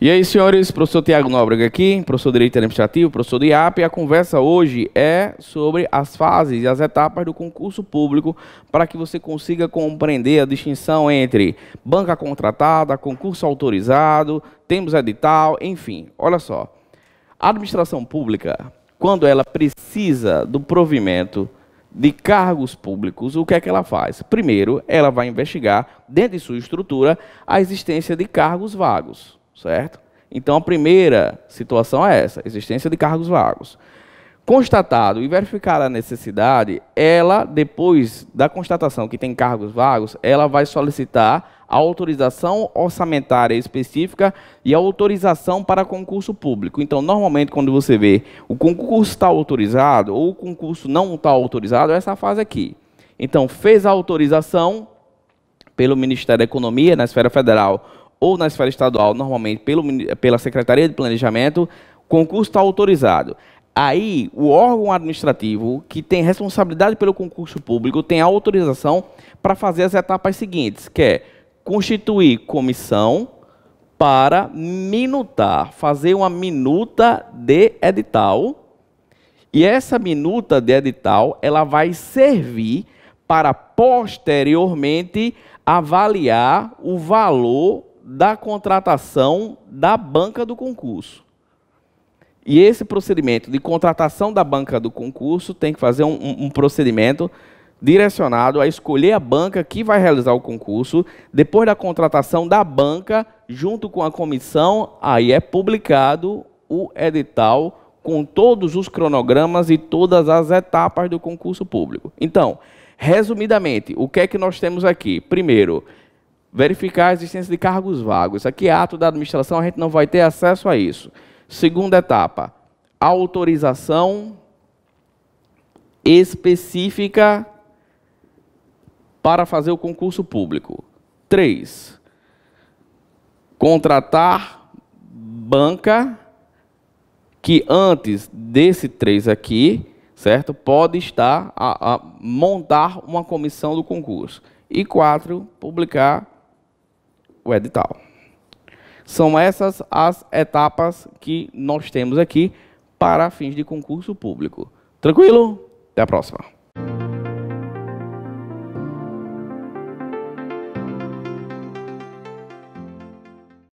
E aí, senhores, professor Tiago Nóbrega aqui, professor de Direito Administrativo, professor do IAP, e a conversa hoje é sobre as fases e as etapas do concurso público para que você consiga compreender a distinção entre banca contratada, concurso autorizado, temos edital, enfim. Olha só, a administração pública, quando ela precisa do provimento de cargos públicos, o que é que ela faz? Primeiro, ela vai investigar, dentro de sua estrutura, a existência de cargos vagos certo? Então a primeira situação é essa, existência de cargos vagos. Constatado e verificada a necessidade, ela depois da constatação que tem cargos vagos, ela vai solicitar a autorização orçamentária específica e a autorização para concurso público. Então, normalmente quando você vê o concurso está autorizado ou o concurso não está autorizado, é essa fase aqui. Então, fez a autorização pelo Ministério da Economia na esfera federal ou na esfera estadual, normalmente pelo, pela Secretaria de Planejamento, concurso está autorizado. Aí, o órgão administrativo que tem responsabilidade pelo concurso público tem a autorização para fazer as etapas seguintes, que é constituir comissão para minutar, fazer uma minuta de edital. E essa minuta de edital, ela vai servir para posteriormente avaliar o valor da contratação da banca do concurso. E esse procedimento de contratação da banca do concurso tem que fazer um, um procedimento direcionado a escolher a banca que vai realizar o concurso. Depois da contratação da banca, junto com a comissão, aí é publicado o edital com todos os cronogramas e todas as etapas do concurso público. Então, resumidamente, o que é que nós temos aqui? Primeiro, verificar a existência de cargos vagos. Isso aqui é ato da administração, a gente não vai ter acesso a isso. Segunda etapa, autorização específica para fazer o concurso público. Três, Contratar banca que antes desse três aqui, certo? Pode estar a, a montar uma comissão do concurso. E quatro, Publicar o edital. São essas as etapas que nós temos aqui para fins de concurso público. Tranquilo? Até a próxima.